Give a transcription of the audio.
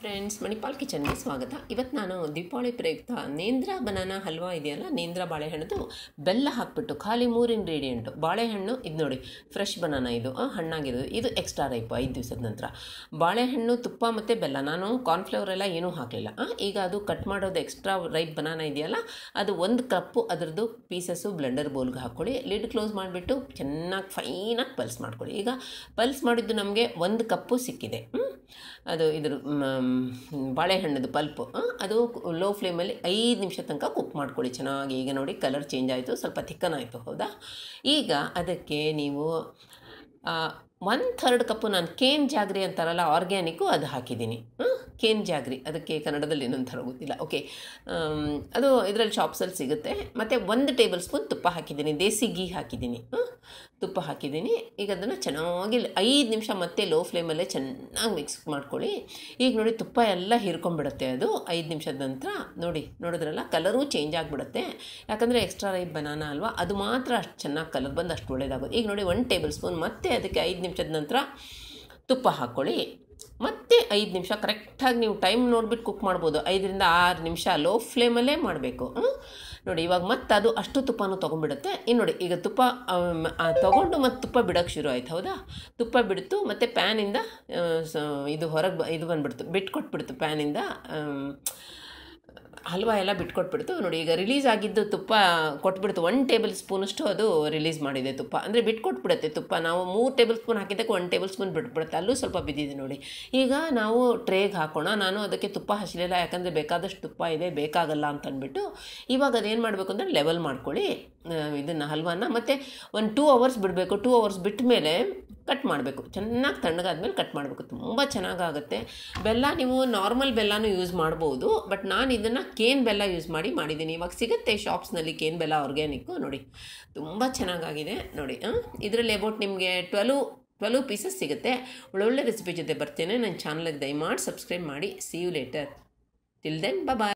friends Manipal ಕಿಚನ್ಗೆ ಸ್ವಾಗತ ಇವತ್ತು ನಾನು ದೀಪಾವಳಿ ಪ್ರಯುಕ್ತ ನೇಂದ್ರ ಬನಾನಾ ಹಲ್ವಾ ಇದೆಯಲ್ಲ ನೇಂದ್ರ ಬಾಳೆಹಣ್ಣದು ಬೆಲ್ಲ ಹಾಕ್ಬಿಟ್ಟು ಖಾಲಿ ಮೂರು ಇಂಗ್ರೀಡಿಯೆಂಟು ಬಾಳೆಹಣ್ಣು ಇದು ನೋಡಿ ಫ್ರೆಶ್ ಬನಾನಾ ಇದು ಹಣ್ಣಾಗಿರೋದು ಇದು ಎಕ್ಸ್ಟ್ರಾ ರೈಪ್ ಐದು ದಿವಸದ ನಂತರ ಬಾಳೆಹಣ್ಣು ತುಪ್ಪ ಮತ್ತು ಬೆಲ್ಲ ನಾನು ಕಾರ್ನ್ಫ್ಲವರ್ ಎಲ್ಲ ಏನೂ ಹಾಕಲಿಲ್ಲ ಈಗ ಅದು ಕಟ್ ಮಾಡೋದು ಎಕ್ಸ್ಟ್ರಾ ರೈಪ್ ಬನಾನಾ ಇದೆಯಲ್ಲ ಅದು ಒಂದು ಕಪ್ಪು ಅದರದ್ದು ಪೀಸಸ್ಸು ಬ್ಲೆಂಡರ್ ಬೌಲ್ಗೆ ಹಾಕ್ಕೊಳ್ಳಿ ಲಿಡ್ ಕ್ಲೋಸ್ ಮಾಡಿಬಿಟ್ಟು ಚೆನ್ನಾಗಿ ಫೈನಾಗಿ ಪಲ್ಸ್ ಮಾಡ್ಕೊಳ್ಳಿ ಈಗ ಪಲ್ಸ್ ಮಾಡಿದ್ದು ನಮಗೆ ಒಂದು ಕಪ್ಪು ಸಿಕ್ಕಿದೆ ಅದು ಇದ್ರ ಬಾಳೆಹಣ್ಣದು ಪಲ್ಪ್ ಅದು ಲೋ ಫ್ಲೇಮಲ್ಲಿ ಐದು ನಿಮಿಷ ತನಕ ಕುಕ್ ಮಾಡ್ಕೊಳ್ಳಿ ಚೆನ್ನಾಗಿ ಈಗ ನೋಡಿ ಕಲರ್ ಚೇಂಜ್ ಆಯಿತು ಸ್ವಲ್ಪ ಥಿಕ್ಕನಾಯಿತು ಹೌದಾ ಈಗ ಅದಕ್ಕೆ ನೀವು ಒನ್ ಥರ್ಡ್ ಕಪ್ಪು ನಾನು ಕೇನ್ ಜಾಗ್ರಿ ಅಂತಾರಲ್ಲ ಆರ್ಗ್ಯಾನಿಕ್ಕು ಅದು ಹಾಕಿದ್ದೀನಿ ಕೇನ್ ಜಾಗ್ರಿ ಅದಕ್ಕೆ ಕನ್ನಡದಲ್ಲಿ ಥರ ಗೊತ್ತಿಲ್ಲ ಓಕೆ ಅದು ಇದರಲ್ಲಿ ಶಾಪ್ಸಲ್ಲಿ ಸಿಗುತ್ತೆ ಮತ್ತು ಒಂದು ಟೇಬಲ್ ಸ್ಪೂನ್ ತುಪ್ಪ ಹಾಕಿದ್ದೀನಿ ದೇಸಿ ಗೀ ಹಾಕಿದ್ದೀನಿ ತುಪ್ಪ ಹಾಕಿದ್ದೀನಿ ಈಗ ಅದನ್ನು ಚೆನ್ನಾಗಿ ಐದು ನಿಮಿಷ ಮತ್ತೆ ಲೋ ಫ್ಲೇಮಲ್ಲೇ ಚೆನ್ನಾಗಿ ಮಿಕ್ಸ್ ಮಾಡ್ಕೊಳ್ಳಿ ಈಗ ನೋಡಿ ತುಪ್ಪ ಎಲ್ಲ ಹೀರ್ಕೊಂಡ್ಬಿಡುತ್ತೆ ಅದು ಐದು ನಿಮಿಷದ ನಂತರ ನೋಡಿ ನೋಡಿದ್ರಲ್ಲ ಕಲರೂ ಚೇಂಜ್ ಆಗಿಬಿಡುತ್ತೆ ಯಾಕಂದರೆ ಎಕ್ಸ್ಟ್ರಾ ರೈಪ್ ಬನಾನ ಅಲ್ವಾ ಅದು ಮಾತ್ರ ಅಷ್ಟು ಚೆನ್ನಾಗಿ ಕಲರ್ ಬಂದು ಅಷ್ಟು ಒಳ್ಳೆಯದಾಗುತ್ತೆ ಈಗ ನೋಡಿ ಒನ್ ಟೇಬಲ್ ಸ್ಪೂನ್ ಮತ್ತೆ ಅದಕ್ಕೆ ಐದು ನಿಮಿಷದ ನಂತರ ತುಪ್ಪ ಹಾಕ್ಕೊಳ್ಳಿ ಮತ್ತೆ ಐದು ನಿಮಿಷ ಕರೆಕ್ಟಾಗಿ ನೀವು ಟೈಮ್ ನೋಡಿಬಿಟ್ಟು ಕುಕ್ ಮಾಡ್ಬೋದು ಐದರಿಂದ ಆರು ನಿಮಿಷ ಲೋ ಫ್ಲೇಮಲ್ಲೇ ಮಾಡಬೇಕು ನೋಡಿ ಇವಾಗ ಮತ್ತೆ ಅದು ಅಷ್ಟು ತುಪ್ಪನೂ ತೊಗೊಂಡ್ಬಿಡುತ್ತೆ ಇನ್ನು ನೋಡಿ ಈಗ ತುಪ್ಪ ತೊಗೊಂಡು ಮತ್ತು ತುಪ್ಪ ಬಿಡೋಕ್ಕೆ ಶುರು ಆಯ್ತು ಹೌದಾ ತುಪ್ಪ ಬಿಡ್ತು ಮತ್ತು ಪ್ಯಾನಿಂದ ಇದು ಹೊರಗೆ ಇದು ಬಂದುಬಿಡ್ತು ಬಿಟ್ಕೊಟ್ಬಿಡ್ತು ಪ್ಯಾನಿಂದ ಹಲ್ವಾ ಎಲ್ಲ ಬಿಟ್ಕೊಟ್ಬಿಡ್ತು ನೋಡಿ ಈಗ ರಿಲೀಸ್ ಆಗಿದ್ದು ತುಪ್ಪ ಕೊಟ್ಬಿಡ್ತು ಒನ್ ಟೇಬಲ್ ಸ್ಪೂನಷ್ಟು ಅದು ರಿಲೀಸ್ ಮಾಡಿದೆ ತುಪ್ಪ ಅಂದರೆ ಬಿಟ್ಕೊಟ್ಬಿಡುತ್ತೆ ತುಪ್ಪ ನಾವು ಮೂರು ಟೇಬಲ್ ಸ್ಪೂನ್ ಹಾಕಿದ್ದಕ್ಕೆ ಒನ್ ಟೇಬಲ್ ಸ್ಪೂನ್ ಬಿಟ್ಬಿಡುತ್ತೆ ಅಲ್ಲೂ ಸ್ವಲ್ಪ ಬಿದ್ದಿದೆ ನೋಡಿ ಈಗ ನಾವು ಟ್ರೇಗೆ ಹಾಕೋಣ ನಾನು ಅದಕ್ಕೆ ತುಪ್ಪ ಹಸಿಲಿಲ್ಲ ಯಾಕಂದರೆ ಬೇಕಾದಷ್ಟು ತುಪ್ಪ ಇದೆ ಬೇಕಾಗಲ್ಲ ಅಂತ ಇವಾಗ ಅದೇನು ಮಾಡಬೇಕು ಅಂದರೆ ಲೆವೆಲ್ ಮಾಡ್ಕೊಳ್ಳಿ ಇದನ್ನು ಹಲ್ವಾನ ಮತ್ತು ಒಂದು ಟೂ ಅವರ್ಸ್ ಬಿಡಬೇಕು ಟೂ ಅವರ್ಸ್ ಬಿಟ್ಟ ಮೇಲೆ ಕಟ್ ಮಾಡಬೇಕು ಚೆನ್ನಾಗಿ ತಣ್ಣಗಾದ್ಮೇಲೆ ಕಟ್ ಮಾಡಬೇಕು ತುಂಬ ಚೆನ್ನಾಗಾಗುತ್ತೆ ಬೆಲ್ಲ ನೀವು ನಾರ್ಮಲ್ ಬೆಲ್ಲನೂ ಯೂಸ್ ಮಾಡ್ಬೋದು ಬಟ್ ನಾನು ಇದನ್ನು ಕೇನ್ ಬೆಲ್ಲ ಯೂಸ್ ಮಾಡಿ ಮಾಡಿದ್ದೀನಿ ಇವಾಗ ಸಿಗುತ್ತೆ ಶಾಪ್ಸ್ನಲ್ಲಿ ಕೇನ್ ಬೆಲ್ಲ ಆರ್ಗ್ಯಾನಿಕ್ಕು ನೋಡಿ ತುಂಬ ಚೆನ್ನಾಗಾಗಿದೆ ನೋಡಿ ಇದರಲ್ಲಿ ಅಬೌಟ್ ನಿಮಗೆ ಟ್ವೆಲ್ವ್ ಟ್ವೆಲ್ವ್ ಪೀಸಸ್ ಸಿಗುತ್ತೆ ಒಳ್ಳೊಳ್ಳೆ ರೆಸಿಪಿ ಜೊತೆ ಬರ್ತೇನೆ ನನ್ನ ಚಾನಲ್ಗೆ ದಯಮಾಡಿ ಸಬ್ಸ್ಕ್ರೈಬ್ ಮಾಡಿ see you later till then bye